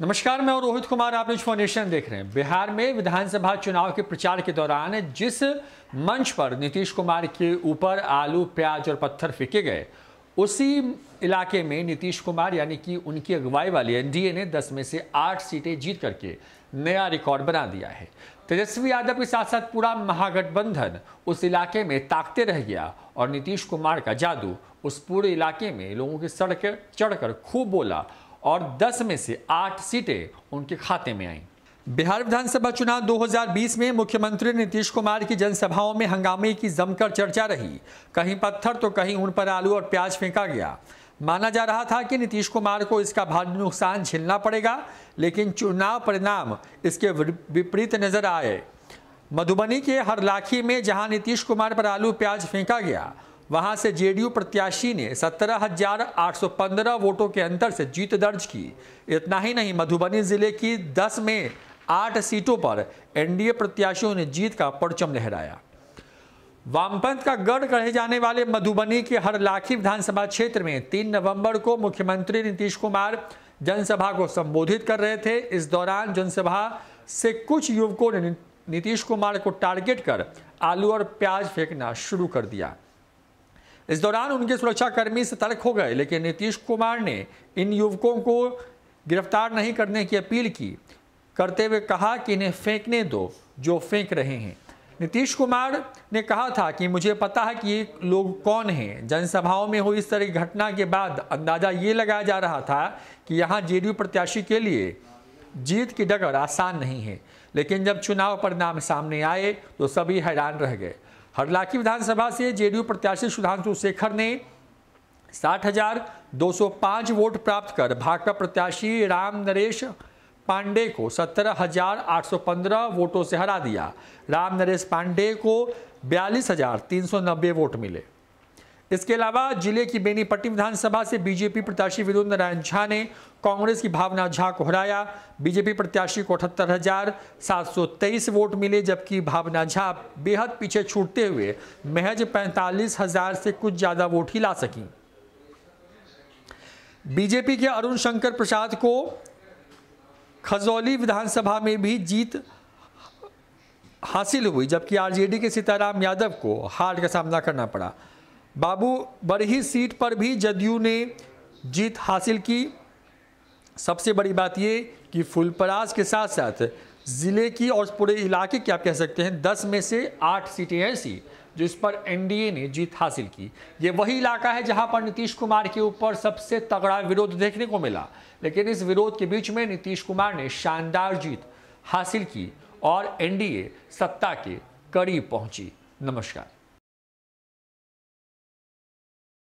नमस्कार मैं रोहित कुमार आप न्यूज देख रहे हैं बिहार में विधानसभा चुनाव के प्रचार के दौरान जिस मंच पर नीतीश कुमार के ऊपर आलू प्याज और पत्थर फेंके गए उसी इलाके में नीतीश कुमार यानी कि उनकी अगुवाई वाली एनडीए ने 10 में से 8 सीटें जीत करके नया रिकॉर्ड बना दिया है तेजस्वी यादव के साथ साथ पूरा महागठबंधन उस इलाके में ताकते रह गया और नीतीश कुमार का जादू उस पूरे इलाके में लोगों की सड़क चढ़कर खूब बोला और 10 में से 8 सीटें उनके खाते में आईं बिहार विधानसभा चुनाव 2020 में मुख्यमंत्री नीतीश कुमार की जनसभाओं में हंगामे की जमकर चर्चा रही कहीं पत्थर तो कहीं उन पर आलू और प्याज फेंका गया माना जा रहा था कि नीतीश कुमार को इसका भारी नुकसान झेलना पड़ेगा लेकिन चुनाव परिणाम इसके विपरीत नजर आए मधुबनी के हरलाखी में जहां नीतीश कुमार पर आलू प्याज फेंका गया वहां से जेडीयू प्रत्याशी ने 17,815 वोटों के अंतर से जीत दर्ज की इतना ही नहीं मधुबनी जिले की 10 में आठ सीटों पर एनडीए प्रत्याशियों ने जीत का परचम लहराया वामपंथ का गढ़ कहे जाने वाले मधुबनी के हर लाखी विधानसभा क्षेत्र में 3 नवंबर को मुख्यमंत्री नीतीश कुमार जनसभा को संबोधित कर रहे थे इस दौरान जनसभा से कुछ युवकों ने नीतीश कुमार को टारगेट कर आलू और प्याज फेंकना शुरू कर दिया इस दौरान उनके सुरक्षाकर्मी सतर्क हो गए लेकिन नीतीश कुमार ने इन युवकों को गिरफ्तार नहीं करने की अपील की करते हुए कहा कि इन्हें फेंकने दो जो फेंक रहे हैं नीतीश कुमार ने कहा था कि मुझे पता है कि ये लोग कौन हैं जनसभाओं में हुई इस तरह की घटना के बाद अंदाज़ा ये लगाया जा रहा था कि यहाँ जे प्रत्याशी के लिए जीत की डगर आसान नहीं है लेकिन जब चुनाव परिणाम सामने आए तो सभी हैरान रह गए हरलाखी विधानसभा से जेडीयू प्रत्याशी सुधांशु शेखर ने साठ हजार दो सौ वोट प्राप्त कर भाजपा प्रत्याशी राम नरेश पांडे को सत्रह हजार आठ सौ पंद्रह वोटों से हरा दिया राम नरेश पांडे को बयालीस हजार तीन सौ नब्बे वोट मिले इसके अलावा जिले की बेनीपट्टी विधानसभा से बीजेपी प्रत्याशी विनोद नारायण झा ने कांग्रेस की भावना झा को हराया बीजेपी प्रत्याशी को अठहत्तर हजार सात सौ तेईस वोट मिले जबकि भावना झा बेहद पीछे छूटते हुए महज पैंतालीस हजार से कुछ ज़्यादा वोट ही ला सकी बीजेपी के अरुण शंकर प्रसाद को खजौली विधानसभा में भी जीत हासिल हुई जबकि आरजेडी के सीताराम यादव को हार का सामना करना पड़ा बाबू बरही सीट पर भी जदयू ने जीत हासिल की सबसे बड़ी बात ये कि फुलपरास के साथ साथ ज़िले की और पूरे इलाके की आप कह सकते हैं दस में से आठ सीटें ऐसी जिस पर एनडीए ने जीत हासिल की ये वही इलाका है जहां पर नीतीश कुमार के ऊपर सबसे तगड़ा विरोध देखने को मिला लेकिन इस विरोध के बीच में नीतीश कुमार ने शानदार जीत हासिल की और एनडीए सत्ता के करीब पहुंची नमस्कार